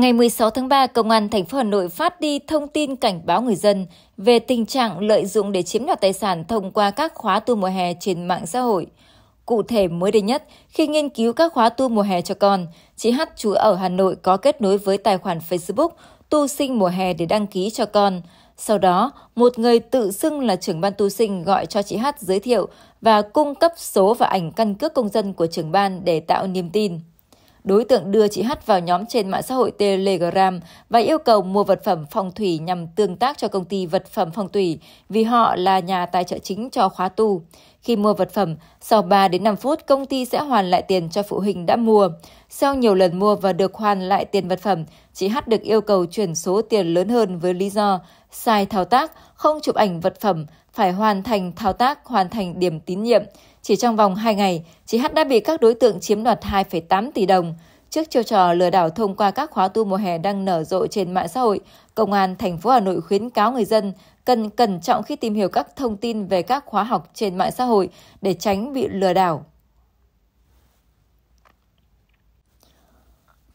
Ngày 16 tháng 3, Công an thành phố Hà Nội phát đi thông tin cảnh báo người dân về tình trạng lợi dụng để chiếm đoạt tài sản thông qua các khóa tu mùa hè trên mạng xã hội. Cụ thể mới đây nhất, khi nghiên cứu các khóa tu mùa hè cho con, chị H. chú ở Hà Nội có kết nối với tài khoản Facebook tu sinh mùa hè để đăng ký cho con. Sau đó, một người tự xưng là trưởng ban tu sinh gọi cho chị H. giới thiệu và cung cấp số và ảnh căn cước công dân của trưởng ban để tạo niềm tin đối tượng đưa chị H vào nhóm trên mạng xã hội Telegram và yêu cầu mua vật phẩm phong thủy nhằm tương tác cho công ty vật phẩm phong thủy vì họ là nhà tài trợ chính cho khóa tu. Khi mua vật phẩm, sau 3 đến 5 phút công ty sẽ hoàn lại tiền cho phụ huynh đã mua. Sau nhiều lần mua và được hoàn lại tiền vật phẩm, chị H được yêu cầu chuyển số tiền lớn hơn với lý do sai thao tác, không chụp ảnh vật phẩm phải hoàn thành thao tác, hoàn thành điểm tín nhiệm. Chỉ trong vòng 2 ngày, chị H đã bị các đối tượng chiếm đoạt 2,8 tỷ đồng. Trước chiêu trò lừa đảo thông qua các khóa tu mùa hè đang nở rộ trên mạng xã hội, Công an thành phố Hà Nội khuyến cáo người dân cần cẩn trọng khi tìm hiểu các thông tin về các khóa học trên mạng xã hội để tránh bị lừa đảo.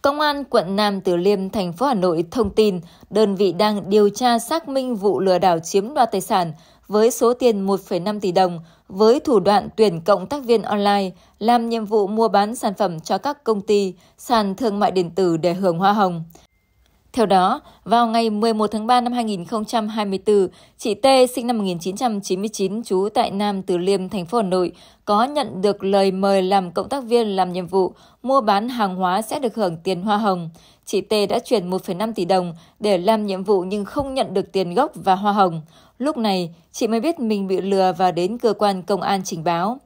Công an quận Nam Từ Liêm, thành phố Hà Nội thông tin đơn vị đang điều tra xác minh vụ lừa đảo chiếm đoạt tài sản với số tiền 1,5 tỷ đồng với thủ đoạn tuyển cộng tác viên online làm nhiệm vụ mua bán sản phẩm cho các công ty, sàn thương mại điện tử để hưởng hoa hồng. Theo đó, vào ngày 11 tháng 3 năm 2024, chị T sinh năm 1999 trú tại Nam Từ Liêm, thành phố Hà Nội có nhận được lời mời làm cộng tác viên làm nhiệm vụ mua bán hàng hóa sẽ được hưởng tiền hoa hồng. Chị T đã chuyển 1,5 tỷ đồng để làm nhiệm vụ nhưng không nhận được tiền gốc và hoa hồng. Lúc này, chị mới biết mình bị lừa và đến cơ quan công an trình báo.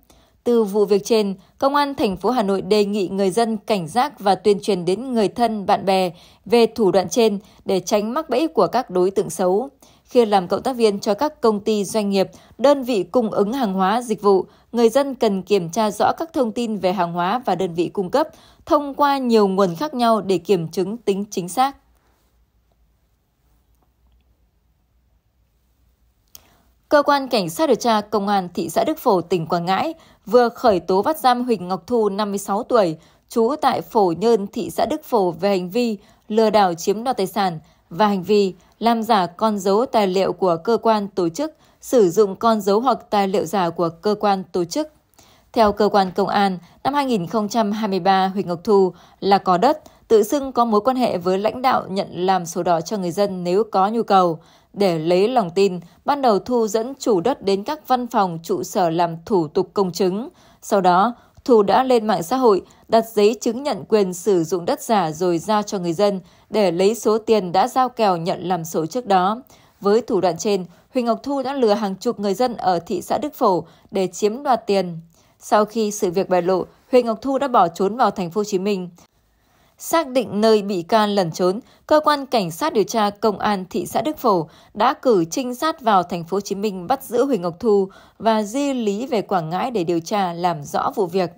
Từ vụ việc trên, Công an thành phố Hà Nội đề nghị người dân cảnh giác và tuyên truyền đến người thân, bạn bè về thủ đoạn trên để tránh mắc bẫy của các đối tượng xấu. Khi làm cộng tác viên cho các công ty, doanh nghiệp, đơn vị cung ứng hàng hóa, dịch vụ, người dân cần kiểm tra rõ các thông tin về hàng hóa và đơn vị cung cấp thông qua nhiều nguồn khác nhau để kiểm chứng tính chính xác. Cơ quan Cảnh sát điều tra Công an thị xã Đức Phổ, tỉnh Quảng Ngãi vừa khởi tố bắt giam Huỳnh Ngọc Thu, 56 tuổi, trú tại Phổ Nhơn, thị xã Đức Phổ về hành vi lừa đảo chiếm đoạt tài sản và hành vi làm giả con dấu tài liệu của cơ quan tổ chức, sử dụng con dấu hoặc tài liệu giả của cơ quan tổ chức. Theo cơ quan công an, năm 2023, Huỳnh Ngọc Thu là có đất, tự xưng có mối quan hệ với lãnh đạo nhận làm sổ đỏ cho người dân nếu có nhu cầu. Để lấy lòng tin, ban đầu Thu dẫn chủ đất đến các văn phòng trụ sở làm thủ tục công chứng. Sau đó, Thu đã lên mạng xã hội đặt giấy chứng nhận quyền sử dụng đất giả rồi giao cho người dân để lấy số tiền đã giao kèo nhận làm sổ trước đó. Với thủ đoạn trên, Huỳnh Ngọc Thu đã lừa hàng chục người dân ở thị xã Đức Phổ để chiếm đoạt tiền. Sau khi sự việc bại lộ, Huỳnh Ngọc Thu đã bỏ trốn vào thành phố Hồ Chí Minh. Xác định nơi bị can lẩn trốn, cơ quan cảnh sát điều tra công an thị xã Đức Phổ đã cử trinh sát vào thành phố Hồ Chí Minh bắt giữ Huỳnh Ngọc Thu và di lý về Quảng Ngãi để điều tra làm rõ vụ việc.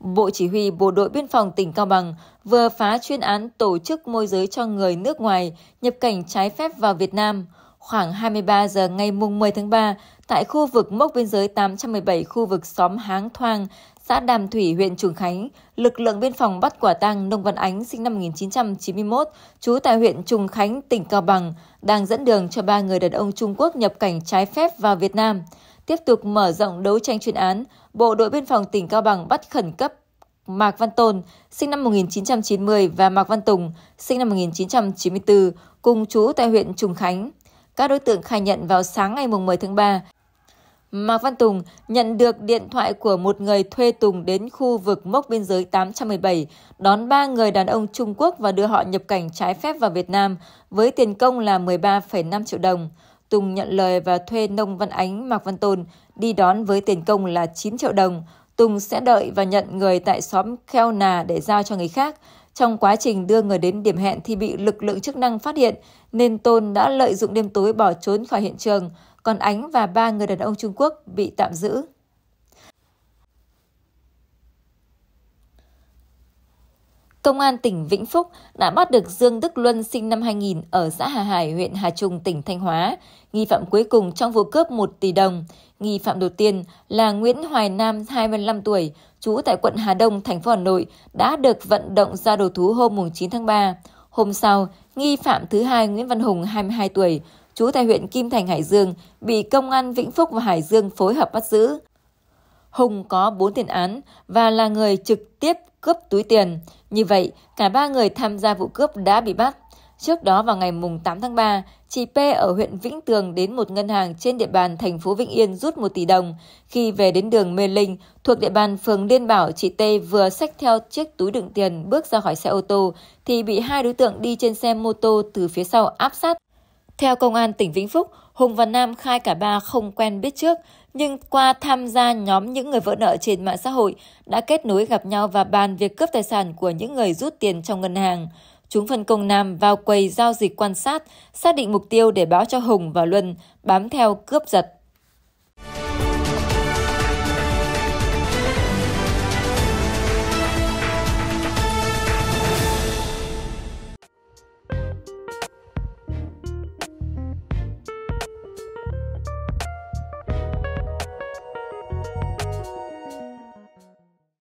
Bộ Chỉ huy Bộ đội Biên phòng tỉnh Cao Bằng vừa phá chuyên án tổ chức môi giới cho người nước ngoài nhập cảnh trái phép vào Việt Nam – Khoảng 23 giờ ngày mùng 10 tháng 3, tại khu vực mốc biên giới 817 khu vực xóm Háng Thoang, xã Đàm Thủy, huyện Trùng Khánh, lực lượng biên phòng bắt quả tang Nông Văn Ánh sinh năm 1991, trú tại huyện Trùng Khánh, tỉnh Cao Bằng, đang dẫn đường cho ba người đàn ông Trung Quốc nhập cảnh trái phép vào Việt Nam. Tiếp tục mở rộng đấu tranh chuyên án, Bộ đội biên phòng tỉnh Cao Bằng bắt khẩn cấp Mạc Văn Tôn, sinh năm 1990 và Mạc Văn Tùng, sinh năm 1994, cùng trú tại huyện Trùng Khánh. Các đối tượng khai nhận vào sáng ngày 10 tháng 3, Mạc Văn Tùng nhận được điện thoại của một người thuê Tùng đến khu vực mốc biên giới 817, đón 3 người đàn ông Trung Quốc và đưa họ nhập cảnh trái phép vào Việt Nam với tiền công là 13,5 triệu đồng. Tùng nhận lời và thuê Nông Văn Ánh, Mạc Văn Tôn đi đón với tiền công là 9 triệu đồng. Tùng sẽ đợi và nhận người tại xóm Kheo Nà để giao cho người khác. Trong quá trình đưa người đến điểm hẹn thì bị lực lượng chức năng phát hiện, nên Tôn đã lợi dụng đêm tối bỏ trốn khỏi hiện trường, còn Ánh và ba người đàn ông Trung Quốc bị tạm giữ. Công an tỉnh Vĩnh Phúc đã bắt được Dương Đức Luân sinh năm 2000 ở xã Hà Hải, huyện Hà Trung, tỉnh Thanh Hóa, nghi phạm cuối cùng trong vụ cướp 1 tỷ đồng. Nghi phạm đầu tiên là Nguyễn Hoài Nam, 25 tuổi, trú tại quận Hà Đông, thành phố Hà Nội, đã được vận động ra đầu thú hôm 9 tháng 3. Hôm sau, nghi phạm thứ hai Nguyễn Văn Hùng, 22 tuổi, trú tại huyện Kim Thành, Hải Dương, bị công an Vĩnh Phúc và Hải Dương phối hợp bắt giữ. Hùng có 4 tiền án và là người trực tiếp cướp túi tiền. Như vậy, cả ba người tham gia vụ cướp đã bị bắt. Trước đó vào ngày 8 tháng 3, chị P ở huyện Vĩnh Tường đến một ngân hàng trên địa bàn thành phố Vĩnh Yên rút 1 tỷ đồng. Khi về đến đường Mê Linh, thuộc địa bàn phường Liên Bảo, chị T vừa xách theo chiếc túi đựng tiền bước ra khỏi xe ô tô thì bị hai đối tượng đi trên xe mô tô từ phía sau áp sát theo Công an tỉnh Vĩnh Phúc, Hùng và Nam khai cả ba không quen biết trước, nhưng qua tham gia nhóm những người vỡ nợ trên mạng xã hội đã kết nối gặp nhau và bàn việc cướp tài sản của những người rút tiền trong ngân hàng. Chúng phân công Nam vào quầy giao dịch quan sát, xác định mục tiêu để báo cho Hùng và Luân bám theo cướp giật.